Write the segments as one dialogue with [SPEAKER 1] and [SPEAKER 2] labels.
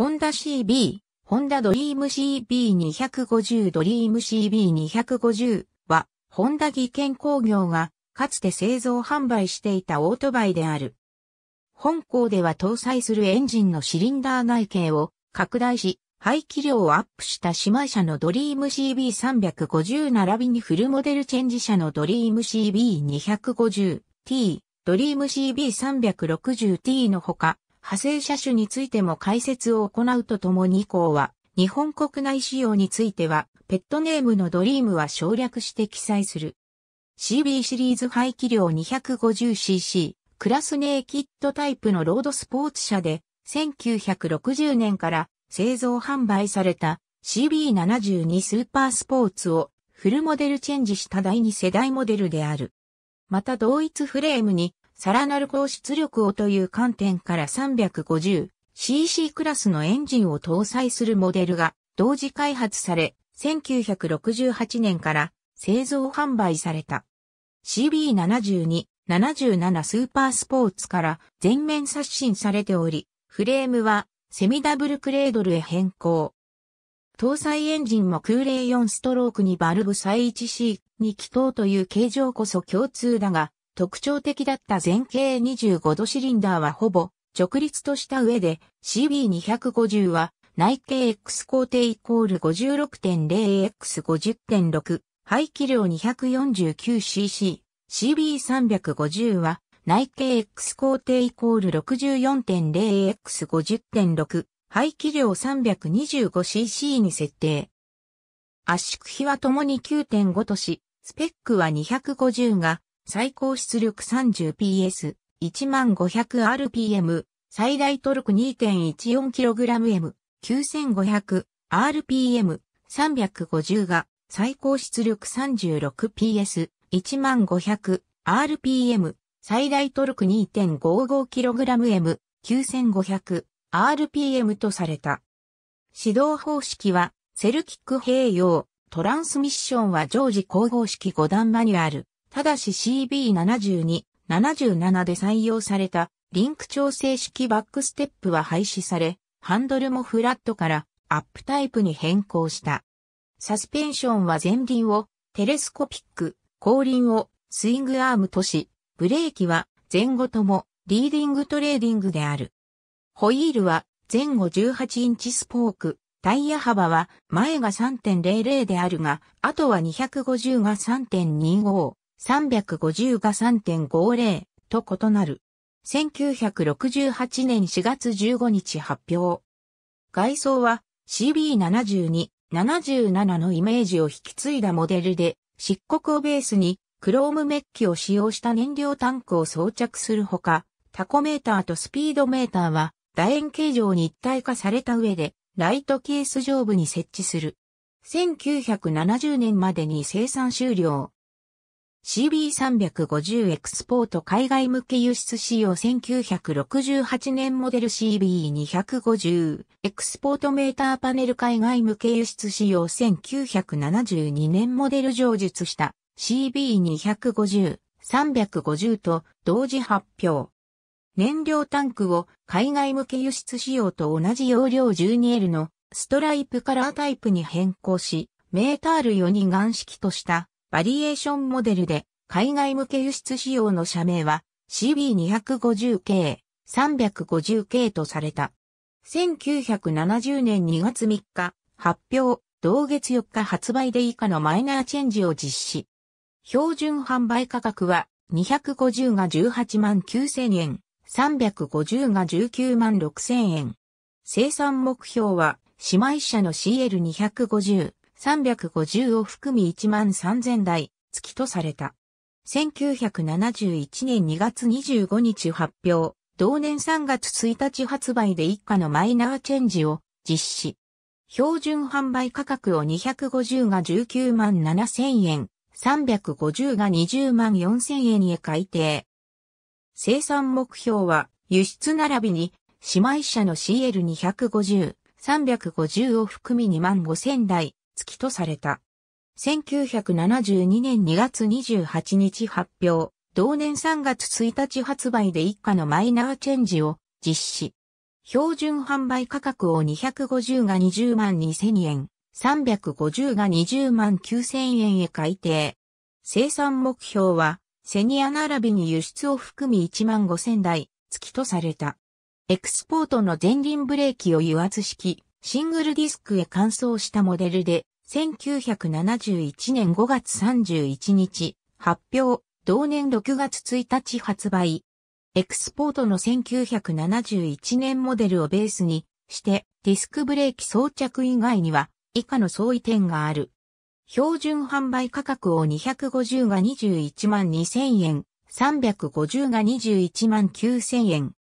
[SPEAKER 1] ホンダ CB、ホンダドリーム CB250 ドリーム CB250 は、ホンダ技研工業が、かつて製造販売していたオートバイである。本校では搭載するエンジンのシリンダー内径を拡大し、排気量をアップした姉妹車のドリーム CB350 並びにフルモデルチェンジ車のドリーム CB250T、ドリーム CB360T のほか、派生車種についても解説を行うとともに以降は、日本国内仕様については、ペットネームのドリームは省略して記載する。CB シリーズ排気量 250cc、クラスネーキッドタイプのロードスポーツ車で、1960年から製造販売された CB72 スーパースポーツをフルモデルチェンジした第2世代モデルである。また同一フレームにさらなる高出力をという観点から 350cc クラスのエンジンを搭載するモデルが同時開発され、1968年から製造販売された。CB72、77スーパースポーツから全面刷新されており、フレームはセミダブルクレードルへ変更。搭載エンジンも空冷4ストロークにバルブ再 1C に気筒という形状こそ共通だが、特徴的だった前傾25度シリンダーはほぼ直立とした上で CB250 は内径 X 工程イコール 56.0X50.6 排気量 249cc CB350 は内径 X 工程イコール 64.0X50.6 排気量 325cc に設定。圧縮比はともに9.5とし、スペックは250が最高出力 30PS、1500rpm、最大トルク 2.14kgm、9500rpm、350が、最高出力 36PS、1500rpm、最大トルク 2.55kgm、9500rpm とされた。指導方式は、セルキック併用、トランスミッションは常時後方式5段マニュアル。ただし CB72、77で採用されたリンク調整式バックステップは廃止され、ハンドルもフラットからアップタイプに変更した。サスペンションは前輪をテレスコピック、後輪をスイングアームとし、ブレーキは前後ともリーディングトレーディングである。ホイールは前後18インチスポーク、タイヤ幅は前が3.00であるが、あとは250が3.25。350が3.50と異なる。1968年4月15日発表。外装は CB72、77のイメージを引き継いだモデルで、漆黒をベースにクロームメッキを使用した燃料タンクを装着するほか、タコメーターとスピードメーターは楕円形状に一体化された上で、ライトケース上部に設置する。1970年までに生産終了。CB350 エクスポート海外向け輸出仕様1968年モデル CB250 エクスポートメーターパネル海外向け輸出仕様1972年モデル上述した CB250 350と同時発表。燃料タンクを海外向け輸出仕様と同じ容量 12L のストライプカラータイプに変更し、メータール4に眼式としたバリエーションモデルで海外向け輸出仕様の社名は CB250 k 350 k とされた。1970年2月3日発表、同月4日発売で以下のマイナーチェンジを実施。標準販売価格は250が18万9000円、350が19万6000円。生産目標は姉妹社の CL250、350を含み1万3000台、月とされた。1971年2月25日発表、同年3月1日発売で一家のマイナーチェンジを実施。標準販売価格を250が19万7000円、350が20万4000円へ改定。生産目標は輸出並びに姉妹車の CL250、350を含み2万5000台、月とされた。1972年2月28日発表、同年3月1日発売で一家のマイナーチェンジを実施。標準販売価格を250が20万2000円、350が20万9000円へ改定。生産目標は、セニア並びに輸出を含み1万5000台、月とされた。エクスポートの前輪ブレーキを油圧式、シングルディスクへ換装したモデルで、1971年5月31日、発表、同年6月1日発売。エクスポートの1971年モデルをベースにして、ディスクブレーキ装着以外には、以下の相違点がある。標準販売価格を250が21万2000円、350が21万9000円。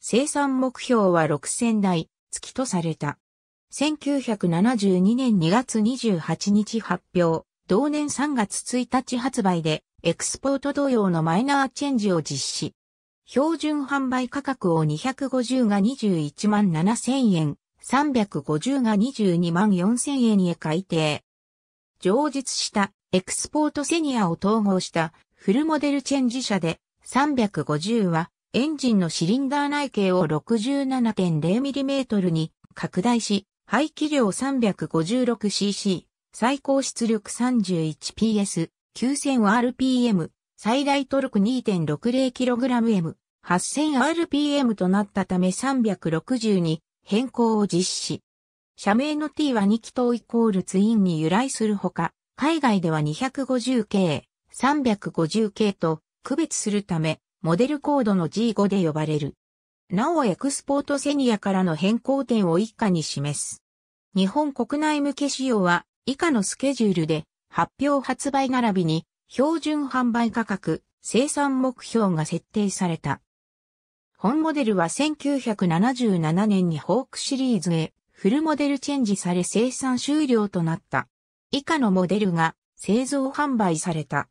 [SPEAKER 1] 生産目標は6000台、月とされた。1972年2月28日発表、同年3月1日発売で、エクスポート同様のマイナーチェンジを実施。標準販売価格を250が21万7000円、350が22万4000円へ改定。上述したエクスポートセニアを統合したフルモデルチェンジ車で350はエンジンのシリンダー内径を 67.0mm に拡大し排気量 356cc、最高出力 31PS、9000rpm、最大トルク 2.60kgm、8000rpm となったため360に変更を実施。社名の t は2気筒イコールツインに由来するほか、海外では 250K、350K と区別するため、モデルコードの G5 で呼ばれる。なおエクスポートセニアからの変更点を以下に示す。日本国内向け仕様は以下のスケジュールで発表発売並びに標準販売価格生産目標が設定された。本モデルは1977年にホークシリーズへフルモデルチェンジされ生産終了となった。以下のモデルが製造販売された。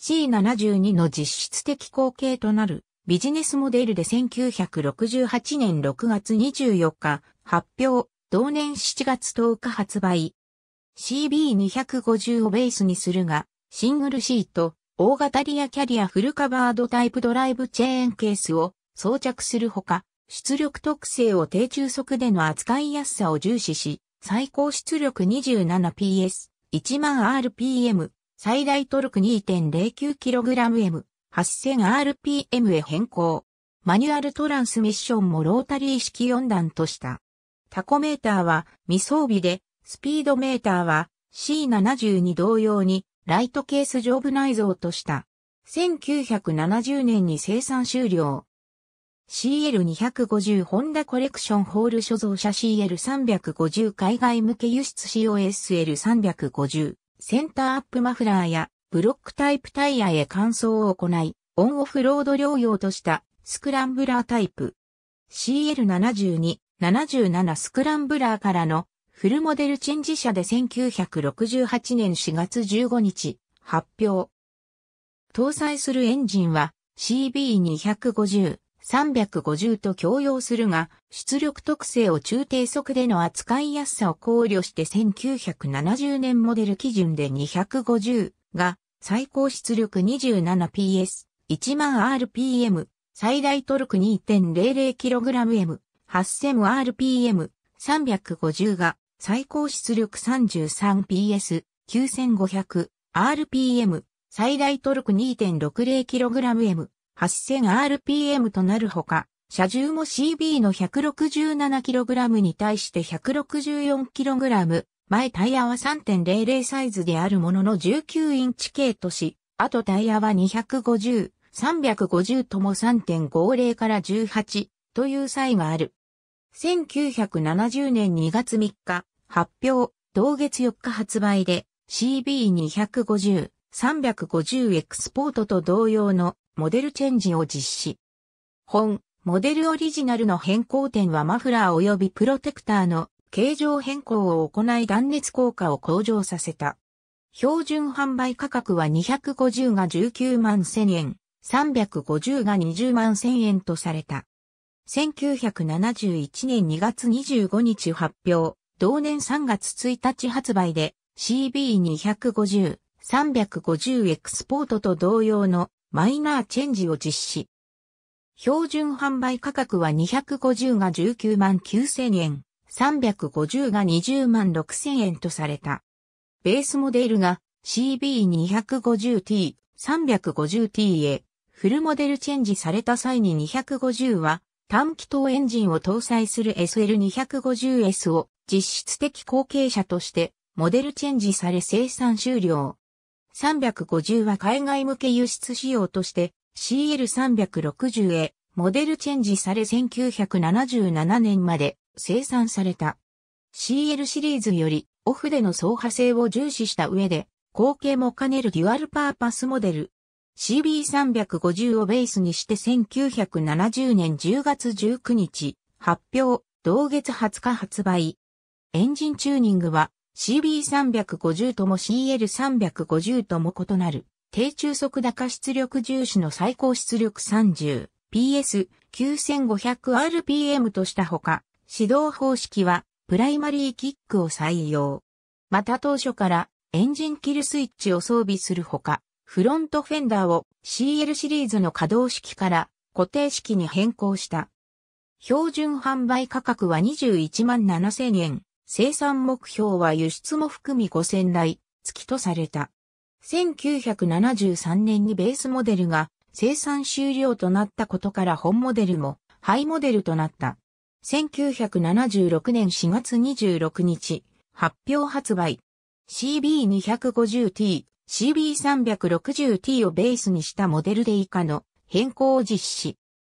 [SPEAKER 1] C72 の実質的後継となるビジネスモデルで1968年6月24日発表、同年7月10日発売。CB250 をベースにするが、シングルシート、大型リアキャリアフルカバードタイプドライブチェーンケースを装着するほか、出力特性を低中速での扱いやすさを重視し、最高出力 27PS、1万 RPM、最大トルク 2.09kgm、8000rpm へ変更。マニュアルトランスミッションもロータリー式4段とした。タコメーターは未装備で、スピードメーターは C72 同様にライトケース上部内蔵とした。1970年に生産終了。CL250 ホンダコレクションホール所蔵車 CL350 海外向け輸出 COSL350 センターアップマフラーやブロックタイプタイヤへ換装を行い、オンオフロード療養としたスクランブラータイプ。CL72、77スクランブラーからのフルモデルチェンジ車で1968年4月15日発表。搭載するエンジンは CB250、350と共用するが、出力特性を中低速での扱いやすさを考慮して1970年モデル基準で250、が、最高出力 27PS、10000rpm、最大トルク 2.00kgm、8000rpm、350が、最高出力 33PS、9500rpm、最大トルク 2.60kgm、8000rpm となるほか、車重も CB の 167kg に対して 164kg、前タイヤは3.00サイズであるものの19インチ系とし、あとタイヤは250、350とも3.50から18という差異がある。1970年2月3日発表、同月4日発売で CB250、350エクスポートと同様のモデルチェンジを実施。本、モデルオリジナルの変更点はマフラー及びプロテクターの形状変更を行い断熱効果を向上させた。標準販売価格は250が19万1000円、350が20万1000円とされた。1971年2月25日発表、同年3月1日発売で CB250、350エクスポートと同様のマイナーチェンジを実施。標準販売価格は250が19万9000円、350が20万6000円とされた。ベースモデルが CB250T、350T へフルモデルチェンジされた際に250は短気筒エンジンを搭載する SL250S を実質的後継者としてモデルチェンジされ生産終了。350は海外向け輸出仕様として CL360 へモデルチェンジされ1977年まで生産された。CL シリーズよりオフでの走破性を重視した上で、後継も兼ねるデュアルパーパスモデル。CB350 をベースにして1970年10月19日発表、同月20日発売。エンジンチューニングは CB350 とも CL350 とも異なる低中速高出力重視の最高出力 30PS9500rpm としたほか指導方式は、プライマリーキックを採用。また当初からエンジンキルスイッチを装備するほか、フロントフェンダーを CL シリーズの可動式から固定式に変更した。標準販売価格は21万7000円。生産目標は輸出も含み5000台月とされた。1973年にベースモデルが生産終了となったことから本モデルもハイモデルとなった。1976年4月26日、発表発売。CB250T、CB360T をベースにしたモデルで以下の変更を実施。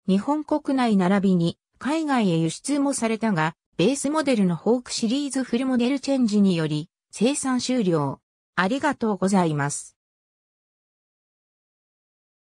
[SPEAKER 1] 日本国内並びに海外へ輸出もされたが、ベースモデルのホークシリーズフルモデルチェンジにより生産終了。ありがとうございます。